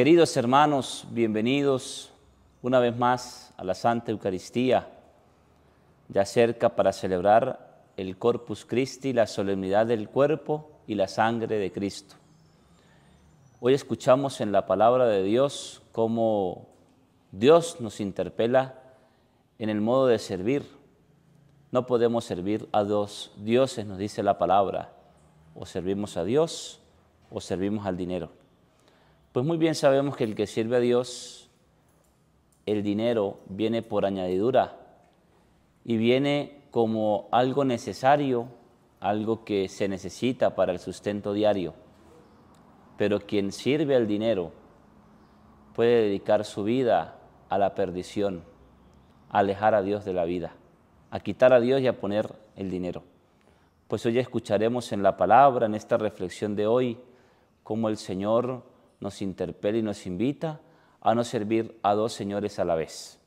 Queridos hermanos, bienvenidos una vez más a la Santa Eucaristía, ya cerca para celebrar el Corpus Christi, la solemnidad del cuerpo y la sangre de Cristo. Hoy escuchamos en la palabra de Dios cómo Dios nos interpela en el modo de servir. No podemos servir a dos dioses, nos dice la palabra. O servimos a Dios o servimos al dinero. Pues muy bien sabemos que el que sirve a Dios, el dinero viene por añadidura y viene como algo necesario, algo que se necesita para el sustento diario. Pero quien sirve al dinero puede dedicar su vida a la perdición, a alejar a Dios de la vida, a quitar a Dios y a poner el dinero. Pues hoy escucharemos en la palabra, en esta reflexión de hoy, cómo el Señor nos interpela y nos invita a no servir a dos señores a la vez.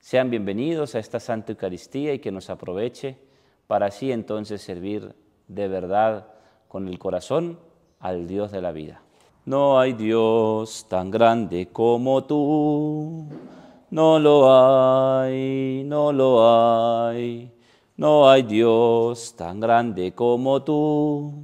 Sean bienvenidos a esta Santa Eucaristía y que nos aproveche para así entonces servir de verdad con el corazón al Dios de la vida. No hay Dios tan grande como tú, no lo hay, no lo hay, no hay Dios tan grande como tú.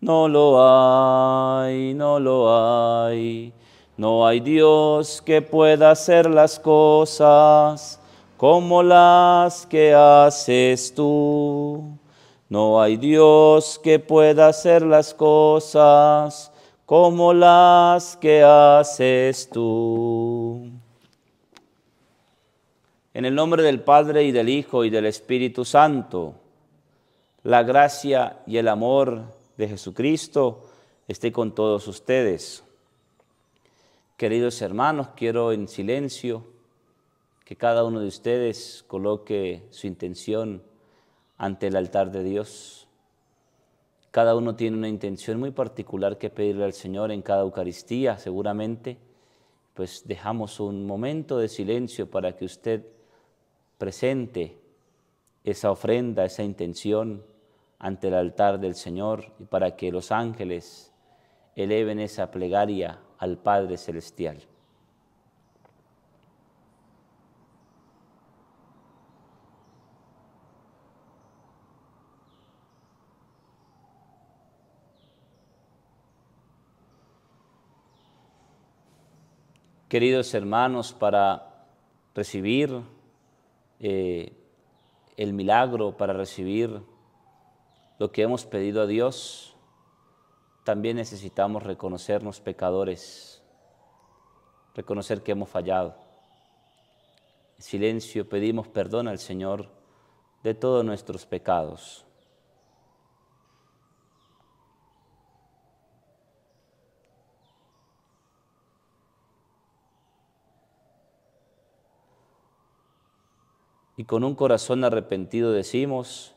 No lo hay, no lo hay. No hay Dios que pueda hacer las cosas como las que haces tú. No hay Dios que pueda hacer las cosas como las que haces tú. En el nombre del Padre y del Hijo y del Espíritu Santo, la gracia y el amor de Jesucristo esté con todos ustedes. Queridos hermanos, quiero en silencio que cada uno de ustedes coloque su intención ante el altar de Dios. Cada uno tiene una intención muy particular que pedirle al Señor en cada Eucaristía, seguramente. Pues dejamos un momento de silencio para que usted presente esa ofrenda, esa intención ante el altar del Señor y para que los ángeles eleven esa plegaria al Padre Celestial. Queridos hermanos, para recibir eh, el milagro, para recibir lo que hemos pedido a Dios, también necesitamos reconocernos pecadores, reconocer que hemos fallado. En silencio pedimos perdón al Señor de todos nuestros pecados. Y con un corazón arrepentido decimos,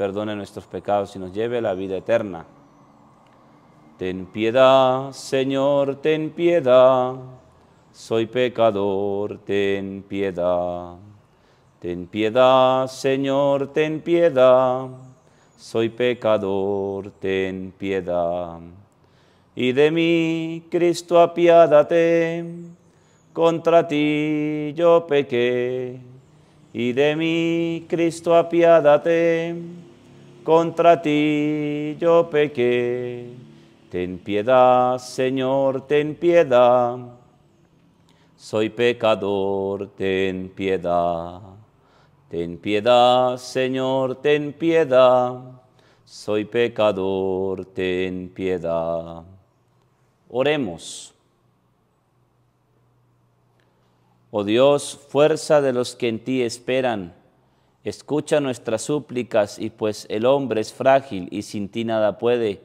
perdone nuestros pecados y nos lleve a la vida eterna. Ten piedad, Señor, ten piedad, soy pecador, ten piedad. Ten piedad, Señor, ten piedad, soy pecador, ten piedad. Y de mí, Cristo, apiádate, contra ti yo pequé. Y de mí, Cristo, apiádate contra ti yo pequé. Ten piedad, Señor, ten piedad. Soy pecador, ten piedad. Ten piedad, Señor, ten piedad. Soy pecador, ten piedad. Oremos. Oh Dios, fuerza de los que en ti esperan Escucha nuestras súplicas y pues el hombre es frágil y sin ti nada puede.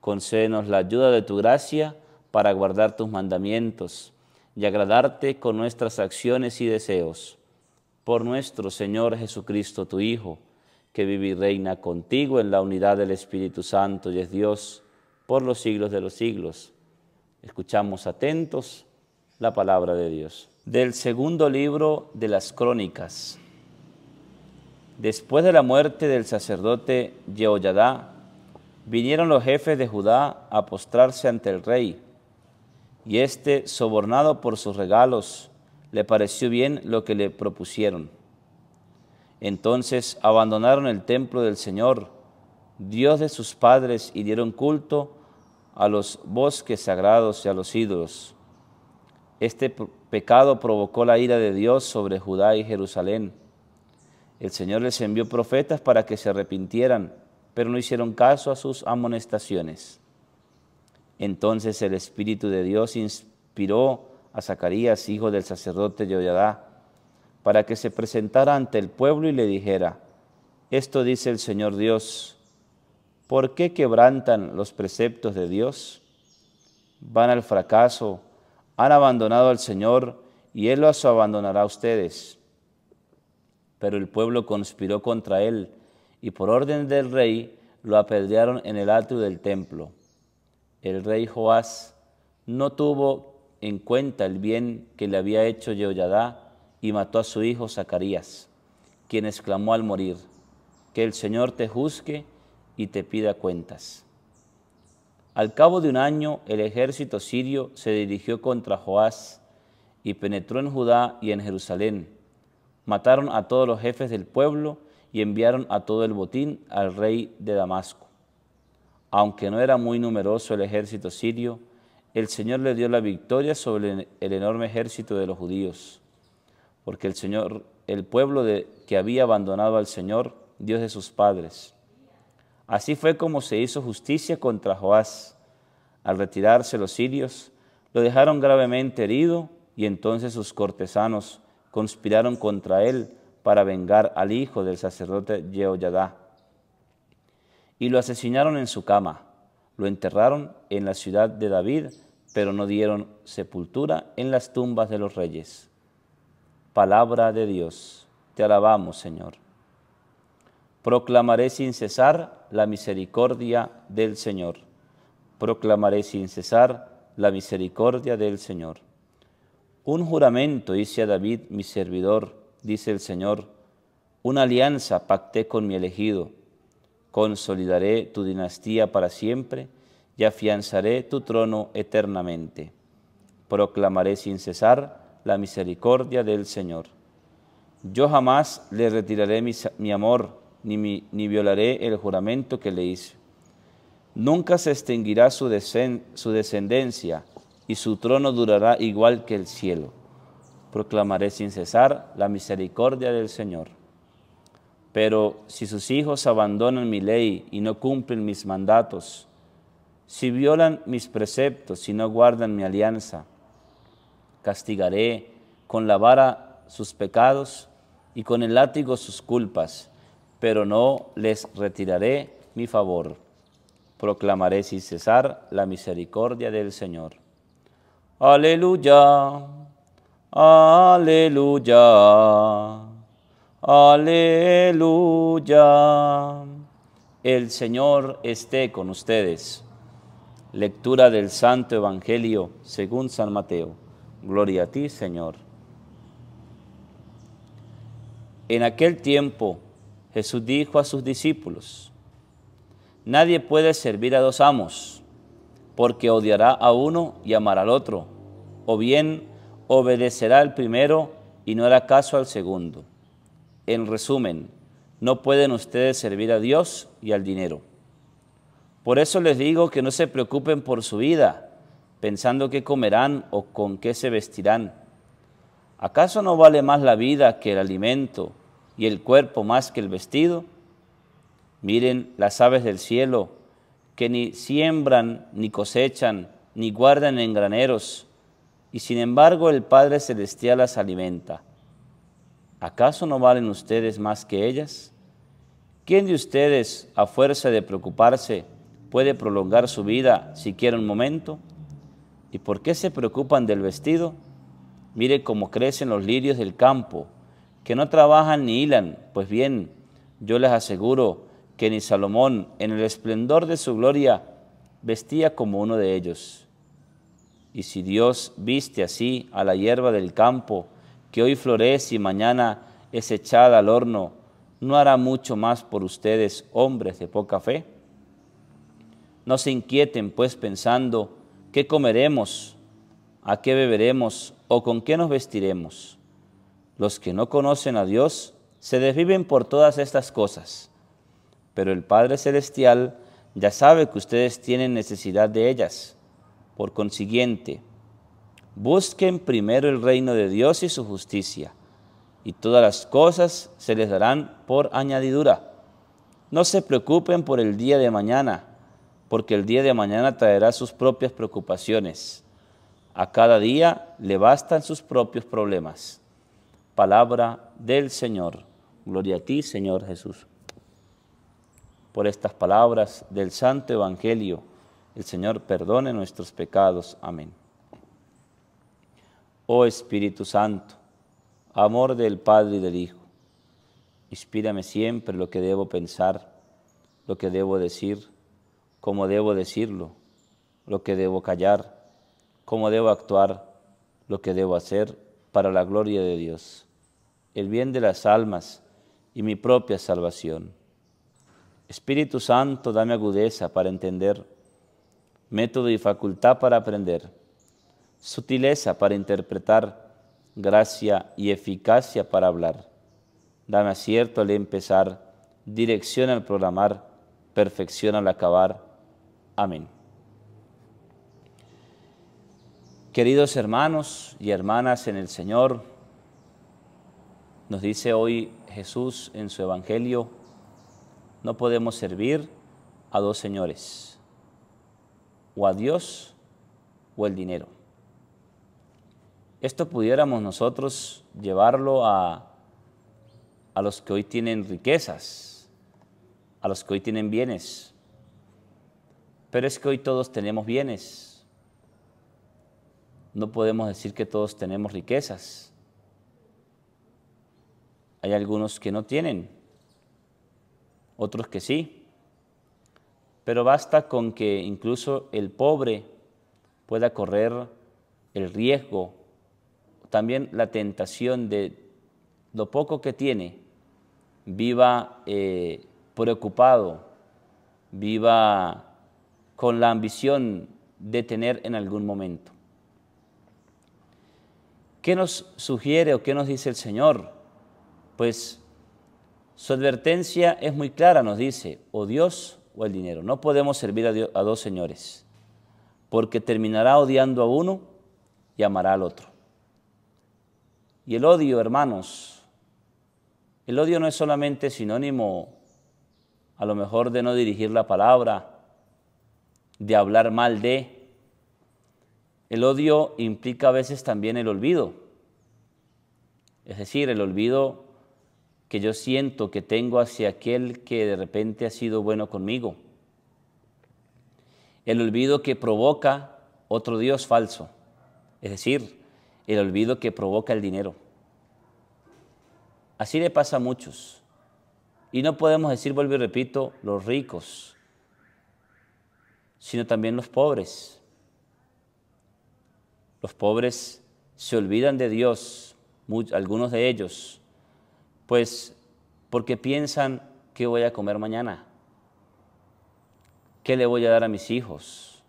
Concédenos la ayuda de tu gracia para guardar tus mandamientos y agradarte con nuestras acciones y deseos. Por nuestro Señor Jesucristo, tu Hijo, que vive y reina contigo en la unidad del Espíritu Santo y es Dios por los siglos de los siglos. Escuchamos atentos la palabra de Dios. Del segundo libro de las Crónicas. Después de la muerte del sacerdote Jehoyadá, vinieron los jefes de Judá a postrarse ante el rey, y este, sobornado por sus regalos, le pareció bien lo que le propusieron. Entonces abandonaron el templo del Señor, Dios de sus padres, y dieron culto a los bosques sagrados y a los ídolos. Este pecado provocó la ira de Dios sobre Judá y Jerusalén el Señor les envió profetas para que se arrepintieran, pero no hicieron caso a sus amonestaciones. Entonces el Espíritu de Dios inspiró a Zacarías, hijo del sacerdote de Yoyadá, para que se presentara ante el pueblo y le dijera, esto dice el Señor Dios, ¿por qué quebrantan los preceptos de Dios? Van al fracaso, han abandonado al Señor y Él los abandonará a ustedes pero el pueblo conspiró contra él y por orden del rey lo apedrearon en el atrio del templo. El rey Joás no tuvo en cuenta el bien que le había hecho Jehoyadá y mató a su hijo Zacarías, quien exclamó al morir, que el Señor te juzgue y te pida cuentas. Al cabo de un año el ejército sirio se dirigió contra Joás y penetró en Judá y en Jerusalén mataron a todos los jefes del pueblo y enviaron a todo el botín al rey de Damasco. Aunque no era muy numeroso el ejército sirio, el Señor le dio la victoria sobre el enorme ejército de los judíos, porque el Señor, el pueblo de, que había abandonado al Señor, Dios de sus padres. Así fue como se hizo justicia contra Joás. Al retirarse los sirios, lo dejaron gravemente herido y entonces sus cortesanos conspiraron contra él para vengar al hijo del sacerdote Jehoyadá. Y lo asesinaron en su cama, lo enterraron en la ciudad de David, pero no dieron sepultura en las tumbas de los reyes. Palabra de Dios, te alabamos Señor. Proclamaré sin cesar la misericordia del Señor. Proclamaré sin cesar la misericordia del Señor. Un juramento hice a David, mi servidor, dice el Señor. Una alianza pacté con mi elegido. Consolidaré tu dinastía para siempre y afianzaré tu trono eternamente. Proclamaré sin cesar la misericordia del Señor. Yo jamás le retiraré mi, amor, ni, ni, violaré el juramento que le hice. Nunca se extinguirá su descendencia y su trono durará igual que el cielo. Proclamaré sin cesar la misericordia del Señor. Pero si sus hijos abandonan mi ley y no cumplen mis mandatos, si violan mis preceptos y no guardan mi alianza, castigaré con la vara sus pecados y con el látigo sus culpas, pero no les retiraré mi favor. Proclamaré sin cesar la misericordia del Señor. Aleluya, aleluya, aleluya. El Señor esté con ustedes. Lectura del Santo Evangelio según San Mateo. Gloria a ti, Señor. En aquel tiempo Jesús dijo a sus discípulos, Nadie puede servir a dos amos porque odiará a uno y amará al otro, o bien obedecerá al primero y no hará caso al segundo. En resumen, no pueden ustedes servir a Dios y al dinero. Por eso les digo que no se preocupen por su vida, pensando qué comerán o con qué se vestirán. ¿Acaso no vale más la vida que el alimento y el cuerpo más que el vestido? Miren las aves del cielo, que ni siembran, ni cosechan, ni guardan en graneros, y sin embargo el Padre Celestial las alimenta. ¿Acaso no valen ustedes más que ellas? ¿Quién de ustedes, a fuerza de preocuparse, puede prolongar su vida siquiera un momento? ¿Y por qué se preocupan del vestido? Mire cómo crecen los lirios del campo, que no trabajan ni hilan, pues bien, yo les aseguro que ni Salomón, en el esplendor de su gloria, vestía como uno de ellos. Y si Dios viste así a la hierba del campo, que hoy florece y mañana es echada al horno, ¿no hará mucho más por ustedes, hombres de poca fe? No se inquieten, pues, pensando, ¿qué comeremos? ¿A qué beberemos? ¿O con qué nos vestiremos? Los que no conocen a Dios se desviven por todas estas cosas pero el Padre Celestial ya sabe que ustedes tienen necesidad de ellas. Por consiguiente, busquen primero el reino de Dios y su justicia, y todas las cosas se les darán por añadidura. No se preocupen por el día de mañana, porque el día de mañana traerá sus propias preocupaciones. A cada día le bastan sus propios problemas. Palabra del Señor. Gloria a ti, Señor Jesús por estas palabras del Santo Evangelio. El Señor perdone nuestros pecados. Amén. Oh Espíritu Santo, amor del Padre y del Hijo, inspírame siempre lo que debo pensar, lo que debo decir, cómo debo decirlo, lo que debo callar, cómo debo actuar, lo que debo hacer para la gloria de Dios, el bien de las almas y mi propia salvación. Espíritu Santo, dame agudeza para entender, método y facultad para aprender, sutileza para interpretar, gracia y eficacia para hablar. Dame acierto al empezar, dirección al programar, perfección al acabar. Amén. Queridos hermanos y hermanas en el Señor, nos dice hoy Jesús en su Evangelio, no podemos servir a dos señores, o a Dios o el dinero. Esto pudiéramos nosotros llevarlo a, a los que hoy tienen riquezas, a los que hoy tienen bienes. Pero es que hoy todos tenemos bienes. No podemos decir que todos tenemos riquezas. Hay algunos que no tienen otros que sí. Pero basta con que incluso el pobre pueda correr el riesgo, también la tentación de lo poco que tiene, viva eh, preocupado, viva con la ambición de tener en algún momento. ¿Qué nos sugiere o qué nos dice el Señor? Pues su advertencia es muy clara, nos dice, o Dios o el dinero. No podemos servir a, dos señores, porque terminará odiando a uno y amará al otro. Y el odio, hermanos, el odio no es solamente sinónimo a lo mejor de no dirigir la palabra, de hablar mal de. El odio implica a veces también el olvido. Es decir, el olvido que yo siento que tengo hacia aquel que de repente ha sido bueno conmigo. El olvido que provoca otro Dios falso, es decir, el olvido que provoca el dinero. Así le pasa a muchos. Y no podemos decir, vuelvo y repito, los ricos, sino también los pobres. Los pobres se olvidan de Dios, algunos de ellos pues porque piensan qué voy a comer mañana, qué le voy a dar a mis hijos,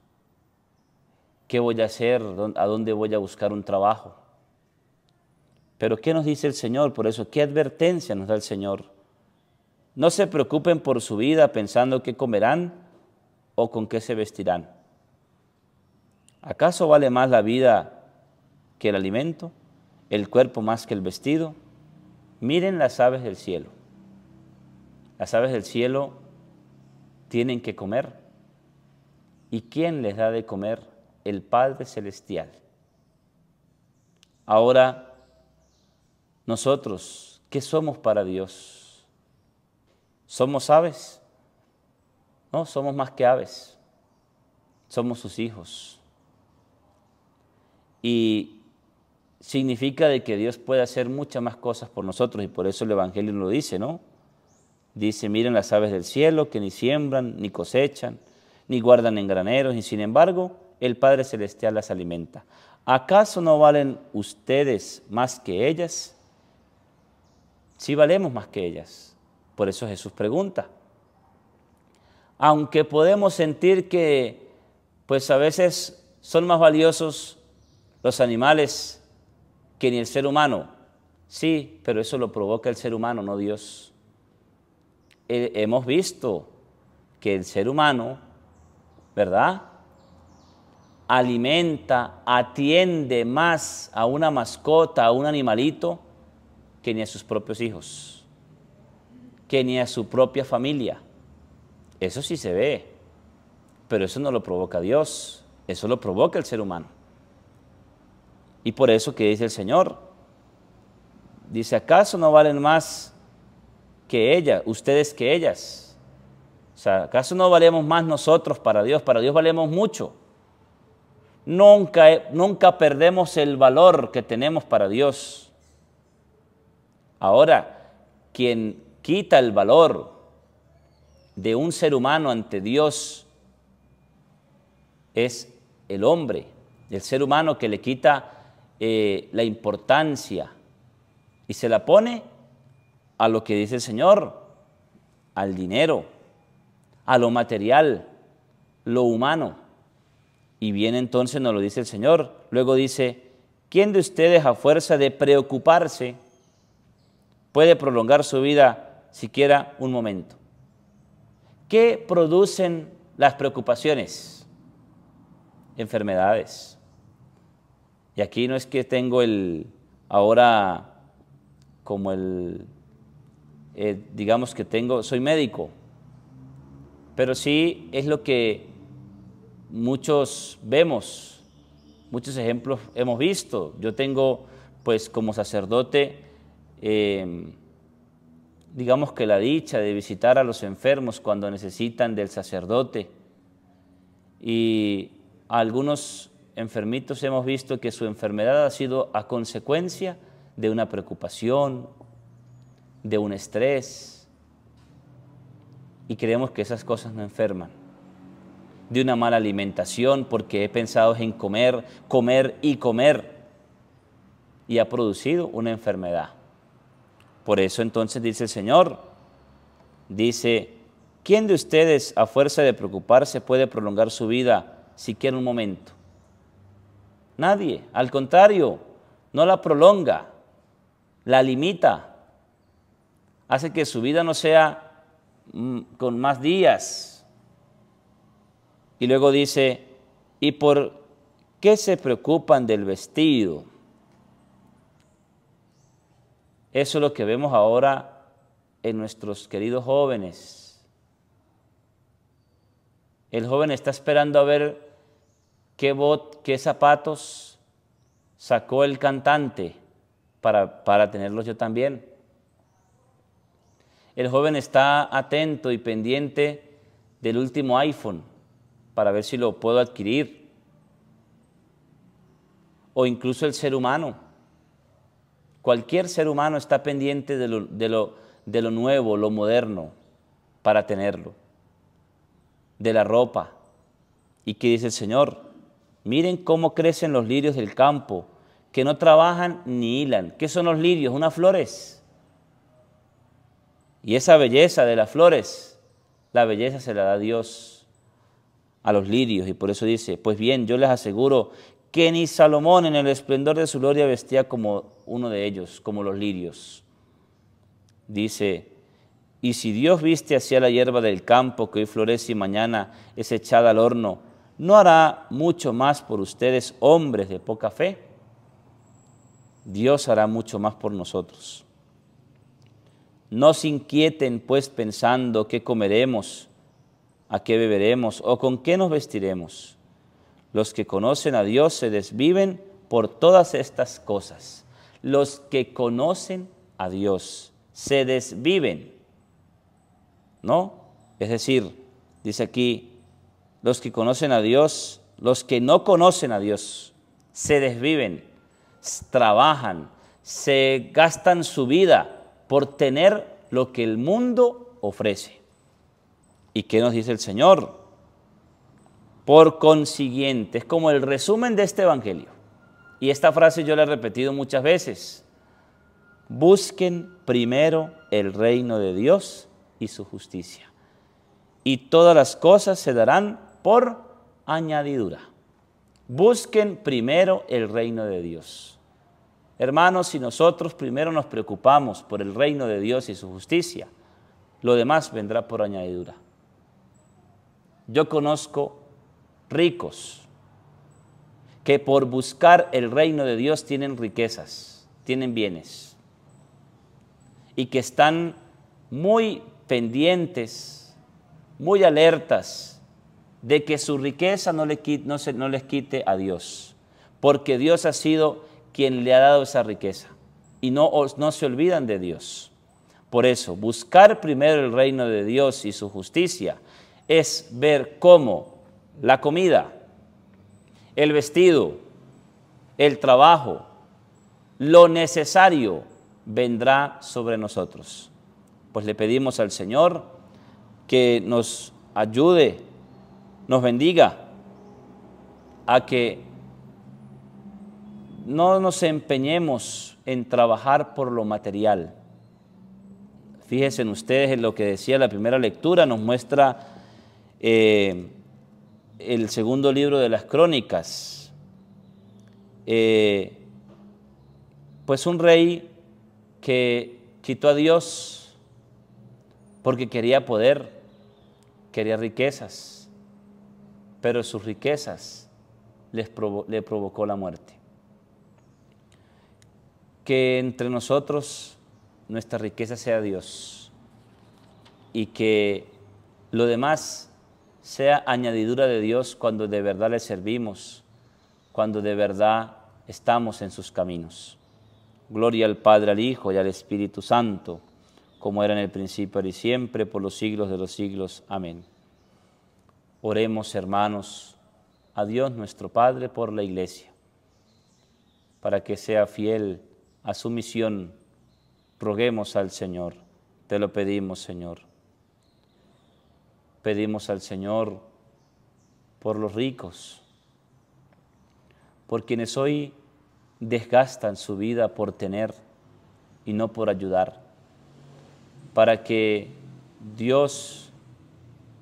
qué voy a hacer, a dónde voy a buscar un trabajo. Pero ¿qué nos dice el Señor? Por eso, ¿qué advertencia nos da el Señor? No se preocupen por su vida pensando qué comerán o con qué se vestirán. ¿Acaso vale más la vida que el alimento, el cuerpo más que el vestido? Miren las aves del cielo. Las aves del cielo tienen que comer. ¿Y quién les da de comer? El Padre Celestial. Ahora, nosotros, ¿qué somos para Dios? ¿Somos aves? No, somos más que aves. Somos sus hijos. Y significa de que Dios puede hacer muchas más cosas por nosotros y por eso el Evangelio lo dice, ¿no? Dice, miren las aves del cielo que ni siembran, ni cosechan, ni guardan en graneros y sin embargo el Padre Celestial las alimenta. ¿Acaso no valen ustedes más que ellas? Sí valemos más que ellas. Por eso Jesús pregunta. Aunque podemos sentir que pues a veces son más valiosos los animales que ni el ser humano. Sí, pero eso lo provoca el ser humano, no Dios. Eh, hemos visto que el ser humano, ¿verdad? Alimenta, atiende más a una mascota, a un animalito, que ni a sus propios hijos, que ni a su propia familia. Eso sí se ve, pero eso no lo provoca Dios, eso lo provoca el ser humano. Y por eso que dice el Señor, dice, ¿acaso no valen más que ella, ustedes que ellas? O sea, ¿acaso no valemos más nosotros para Dios? Para Dios valemos mucho. Nunca, nunca perdemos el valor que tenemos para Dios. Ahora, quien quita el valor de un ser humano ante Dios es el hombre, el ser humano que le quita eh, la importancia y se la pone a lo que dice el Señor, al dinero, a lo material, lo humano. Y bien entonces nos lo dice el Señor. Luego dice, ¿quién de ustedes a fuerza de preocuparse puede prolongar su vida siquiera un momento? ¿Qué producen las preocupaciones? Enfermedades y aquí no es que tengo el, ahora como el, eh, digamos que tengo, soy médico, pero sí es lo que muchos vemos, muchos ejemplos hemos visto. Yo tengo, pues como sacerdote, em, digamos que la dicha de visitar a los enfermos cuando necesitan del sacerdote. Y algunos enfermitos hemos visto que su enfermedad ha sido a consecuencia de una preocupación, de un estrés, y creemos que esas cosas no enferman. De una mala alimentación, porque he pensado en comer, comer y comer, y ha producido una enfermedad. Por eso entonces dice el Señor, dice, ¿quién de ustedes a fuerza de preocuparse puede prolongar su vida siquiera un momento? Nadie. Al contrario, no la prolonga, la limita. Hace que su vida no sea mm, con más días. Y luego dice, ¿y por qué se preocupan del vestido? Eso es lo que vemos ahora en nuestros queridos jóvenes. El joven está esperando a ver qué, bot, qué zapatos sacó el cantante para, para tenerlos yo también. El joven está atento y pendiente del último iPhone para ver si lo puedo adquirir. O incluso el ser humano. Cualquier ser humano está pendiente de lo, de lo, de lo nuevo, lo moderno, para tenerlo. De la ropa. ¿Y qué dice el Señor? Miren cómo crecen los lirios del campo, que no trabajan ni hilan. ¿Qué son los lirios? Unas flores. Y esa belleza de las flores, la belleza se la da Dios a los lirios. Y por eso dice, pues bien, yo les aseguro que ni Salomón en el esplendor de su gloria vestía como uno de ellos, como los lirios. Dice, y si Dios viste así a la hierba del campo que hoy florece y mañana es echada al horno, ¿no hará mucho más por ustedes, hombres de poca fe? Dios hará mucho más por nosotros. No se inquieten pues pensando qué comeremos, a qué beberemos o con qué nos vestiremos. Los que conocen a Dios se desviven por todas estas cosas. Los que conocen a Dios se desviven. ¿No? Es decir, dice aquí, los que conocen a Dios, los que no conocen a Dios, se desviven, trabajan, se gastan su vida por tener lo que el mundo ofrece. ¿Y qué nos dice el Señor? Por consiguiente, es como el resumen de este Evangelio. Y esta frase yo la he repetido muchas veces. Busquen primero el reino de Dios y su justicia. Y todas las cosas se darán por añadidura. Busquen primero el reino de Dios. Hermanos, si nosotros primero nos preocupamos por el reino de Dios y su justicia, lo demás vendrá por añadidura. Yo conozco ricos que por buscar el reino de Dios tienen riquezas, tienen bienes y que están muy pendientes, muy alertas de que su riqueza no, les quite a Dios, porque Dios ha sido quien le ha dado esa riqueza y no, no se olvidan de Dios. Por eso, buscar primero el reino de Dios y su justicia es ver cómo la comida, el vestido, el trabajo, lo necesario vendrá sobre nosotros. Pues le pedimos al Señor que nos ayude nos bendiga a que no nos empeñemos en trabajar por lo material. Fíjense ustedes en lo que decía la primera lectura, nos muestra eh, el segundo libro de las crónicas. Eh, pues un rey que quitó a Dios porque quería poder, quería riquezas pero sus riquezas les le provocó la muerte. Que entre nosotros nuestra riqueza sea Dios y que lo demás sea añadidura de Dios cuando de verdad le servimos, cuando de verdad estamos en sus caminos. Gloria al Padre, al Hijo y al Espíritu Santo, como era en el principio, y siempre, por los siglos de los siglos. Amén. Oremos, hermanos, a Dios nuestro Padre por la Iglesia, para que sea fiel a su misión. Roguemos al Señor, te lo pedimos, Señor. Pedimos al Señor por los ricos, por quienes hoy desgastan su vida por tener y no por ayudar, para que Dios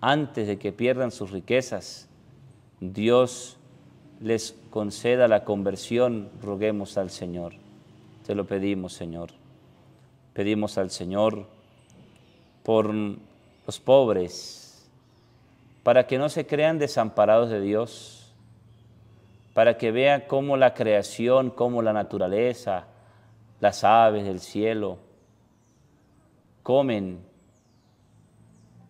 antes de que pierdan sus riquezas, Dios les conceda la conversión, roguemos al Señor. Te lo pedimos, Señor. Pedimos al Señor por los pobres, para que no se crean desamparados de Dios, para que vean cómo la creación, cómo la naturaleza, las aves del cielo, comen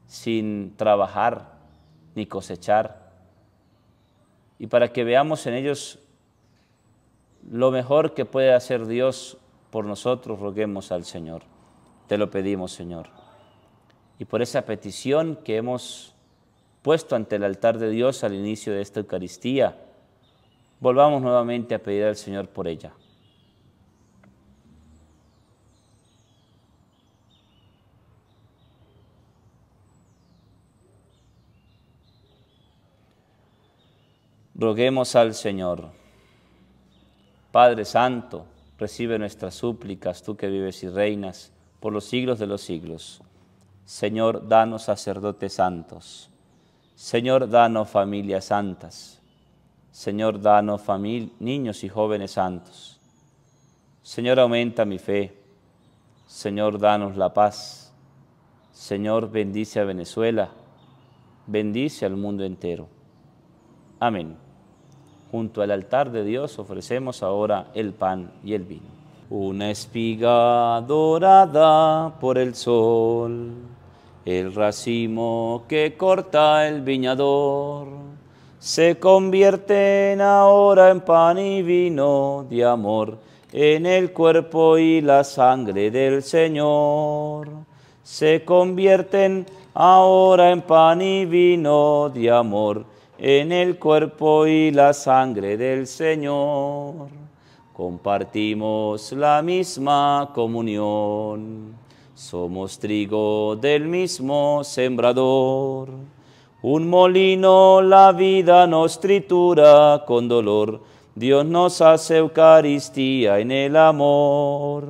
sin trabajar ni cosechar. Y para que veamos en ellos lo mejor que puede hacer Dios por nosotros, roguemos al Señor. Te lo pedimos, Señor. Y por esa petición que hemos puesto ante el altar de Dios al inicio de esta Eucaristía, volvamos nuevamente a pedir al Señor por ella. Roguemos al Señor. Padre Santo, recibe nuestras súplicas, tú que vives y reinas por los siglos de los siglos. Señor, danos sacerdotes santos. Señor, danos familias santas. Señor, danos niños y jóvenes santos. Señor, aumenta mi fe. Señor, danos la paz. Señor, bendice a Venezuela. Bendice al mundo entero. Amén. Junto al altar de Dios ofrecemos ahora el pan y el vino. Una espiga dorada por el sol, el racimo que corta el viñador, se convierten ahora en pan y vino de amor, en el cuerpo y la sangre del Señor. Se convierten ahora en pan y vino de amor, en el cuerpo y la sangre del Señor. Compartimos la misma comunión, somos trigo del mismo sembrador. Un molino la vida nos tritura con dolor, Dios nos hace Eucaristía en el amor.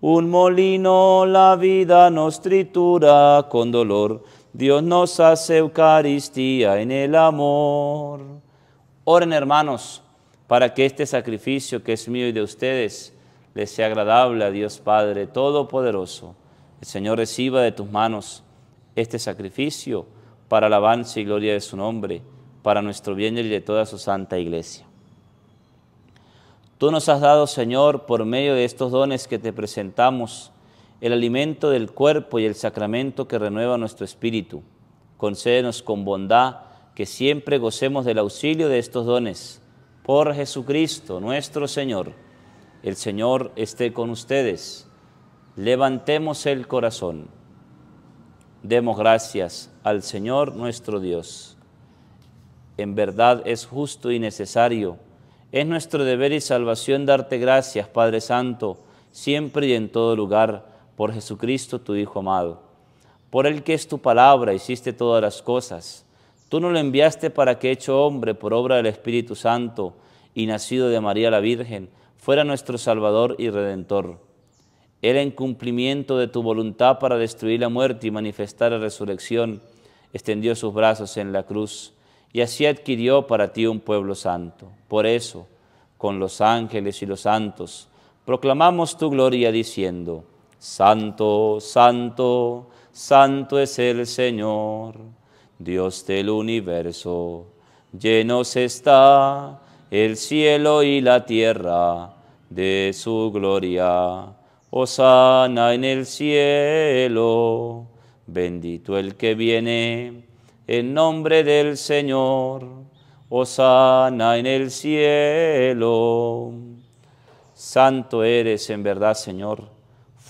Un molino la vida nos tritura con dolor, Dios nos hace Eucaristía en el amor. Oren hermanos para que este sacrificio que es mío y de ustedes les sea agradable a Dios Padre Todopoderoso. El Señor reciba de tus manos este sacrificio para alabanza y gloria de su nombre, para nuestro bien y de toda su santa iglesia. Tú nos has dado, Señor, por medio de estos dones que te presentamos, el alimento del cuerpo y el sacramento que renueva nuestro espíritu. Concédenos con bondad que siempre gocemos del auxilio de estos dones. Por Jesucristo nuestro Señor. El Señor esté con ustedes. Levantemos el corazón. Demos gracias al Señor nuestro Dios. En verdad es justo y necesario. Es nuestro deber y salvación darte gracias, Padre Santo, siempre y en todo lugar por Jesucristo tu Hijo amado, por el que es tu palabra, hiciste todas las cosas. Tú no lo enviaste para que hecho hombre por obra del Espíritu Santo y nacido de María la Virgen, fuera nuestro Salvador y Redentor. Él en cumplimiento de tu voluntad para destruir la muerte y manifestar la resurrección, extendió sus brazos en la cruz y así adquirió para ti un pueblo santo. Por eso, con los ángeles y los santos, proclamamos tu gloria diciendo, Santo, santo, santo es el Señor, Dios del universo. Llenos está el cielo y la tierra de su gloria. Osana en el cielo, bendito el que viene en nombre del Señor. Osana en el cielo. Santo eres en verdad, Señor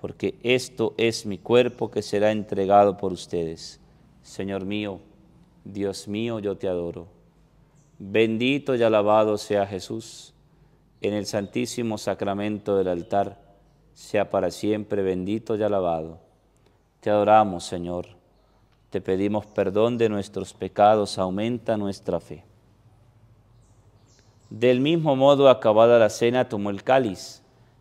porque esto es mi cuerpo que será entregado por ustedes. Señor mío, Dios mío, yo te adoro. Bendito y alabado sea Jesús, en el santísimo sacramento del altar, sea para siempre bendito y alabado. Te adoramos, Señor. Te pedimos perdón de nuestros pecados, aumenta nuestra fe. Del mismo modo, acabada la cena, tomó el cáliz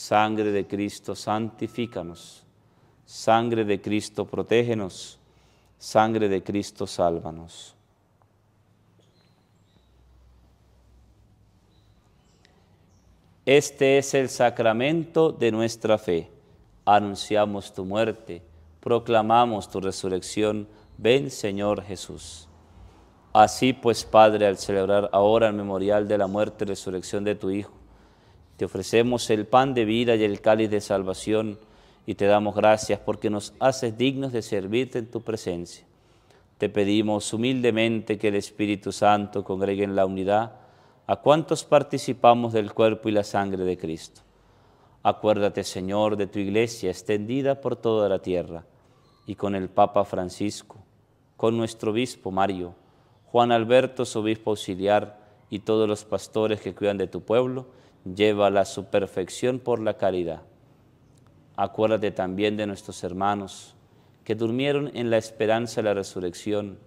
Sangre de Cristo, santifícanos. Sangre de Cristo, protégenos. Sangre de Cristo, sálvanos. Este es el sacramento de nuestra fe. Anunciamos tu muerte, proclamamos tu resurrección. Ven, Señor Jesús. Así pues, Padre, al celebrar ahora el memorial de la muerte y resurrección de tu Hijo, te ofrecemos el pan de vida y el cáliz de salvación y te damos gracias porque nos haces dignos de servirte en tu presencia. Te pedimos humildemente que el Espíritu Santo congregue en la unidad a cuantos participamos del cuerpo y la sangre de Cristo. Acuérdate, Señor, de tu iglesia extendida por toda la tierra y con el Papa Francisco, con nuestro obispo Mario, Juan Alberto, su obispo auxiliar, y todos los pastores que cuidan de tu pueblo lleva a su perfección por la caridad. Acuérdate también de nuestros hermanos que durmieron en la esperanza de la resurrección,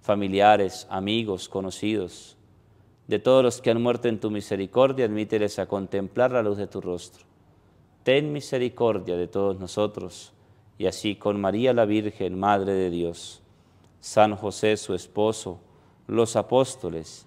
familiares, amigos, conocidos, de todos los que han muerto en tu misericordia, admíteles a contemplar la luz de tu rostro. Ten misericordia de todos nosotros, y así con María la Virgen, Madre de Dios, San José su esposo, los apóstoles,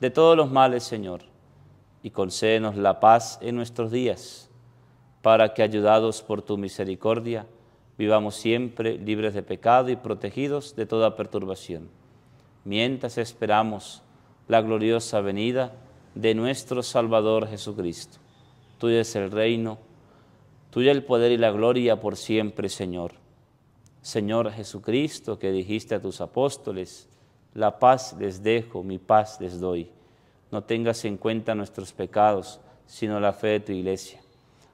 de todos los males, Señor, y concédenos la paz en nuestros días, para que, ayudados por tu misericordia, vivamos siempre libres de pecado y protegidos de toda perturbación, mientras esperamos la gloriosa venida de nuestro Salvador Jesucristo. Tuyo es el reino, tuyo el poder y la gloria por siempre, Señor. Señor Jesucristo, que dijiste a tus apóstoles, la paz les dejo, mi paz les doy. No tengas en cuenta nuestros pecados, sino la fe de tu iglesia.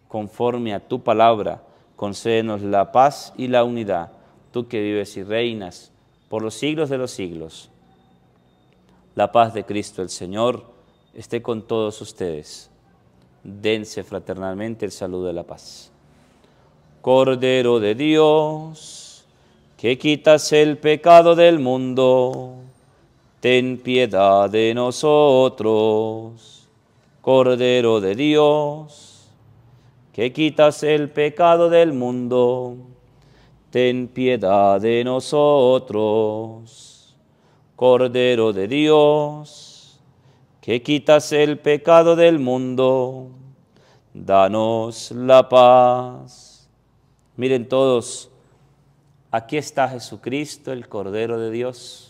Conforme a tu palabra, concédenos la paz y la unidad, tú que vives y reinas por los siglos de los siglos. La paz de Cristo el Señor esté con todos ustedes. Dense fraternalmente el saludo de la paz. Cordero de Dios, que quitas el pecado del mundo ten piedad de nosotros. Cordero de Dios, que quitas el pecado del mundo, ten piedad de nosotros. Cordero de Dios, que quitas el pecado del mundo, danos la paz. Miren todos, aquí está Jesucristo, el Cordero de Dios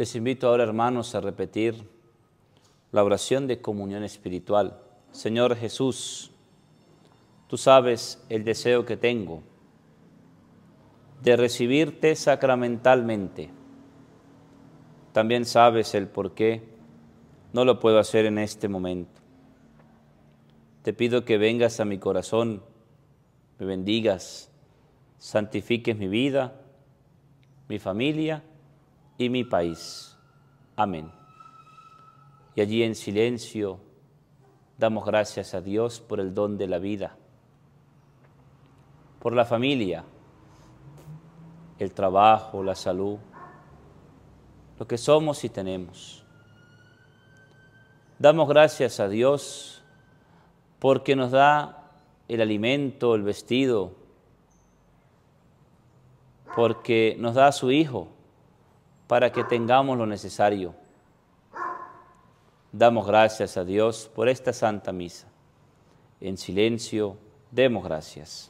Les invito ahora, hermanos, a repetir la oración de comunión espiritual. Señor Jesús, tú sabes el deseo que tengo de recibirte sacramentalmente. También sabes el por qué no lo puedo hacer en este momento. Te pido que vengas a mi corazón, me bendigas, santifiques mi vida, mi familia y mi país. Amén. Y allí en silencio damos gracias a Dios por el don de la vida, por la familia, el trabajo, la salud, lo que somos y tenemos. Damos gracias a Dios porque nos da el alimento, el vestido, porque nos da a su Hijo para que tengamos lo necesario. Damos gracias a Dios por esta santa misa. En silencio, demos gracias.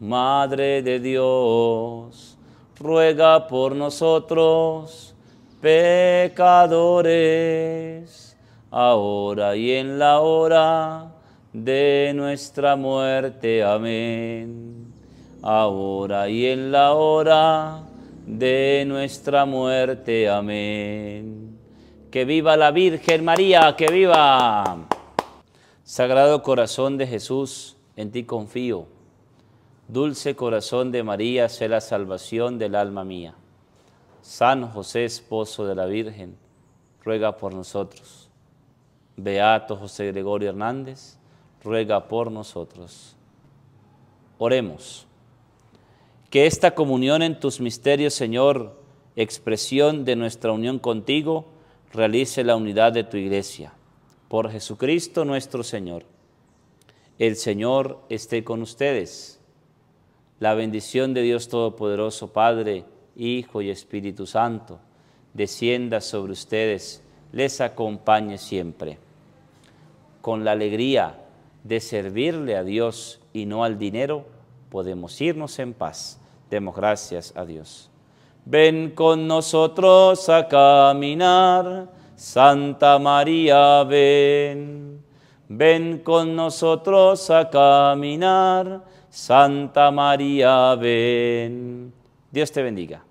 Madre de Dios, ruega por nosotros, pecadores, ahora y en la hora de nuestra muerte. Amén. Ahora y en la hora de nuestra muerte. Amén. Que viva la Virgen María, que viva. Sagrado corazón de Jesús, en ti confío. Dulce corazón de María, sé la salvación del alma mía. San José, esposo de la Virgen, ruega por nosotros. Beato José Gregorio Hernández, ruega por nosotros. Oremos. Que esta comunión en tus misterios, Señor, expresión de nuestra unión contigo, realice la unidad de tu iglesia. Por Jesucristo nuestro Señor. El Señor esté con ustedes la bendición de Dios Todopoderoso, Padre, Hijo y Espíritu Santo, descienda sobre ustedes, les acompañe siempre. Con la alegría de servirle a Dios y no al dinero, podemos irnos en paz. Demos gracias a Dios. Ven con nosotros a caminar, Santa María, ven. Ven con nosotros a caminar, Santa María, ven. Dios te bendiga.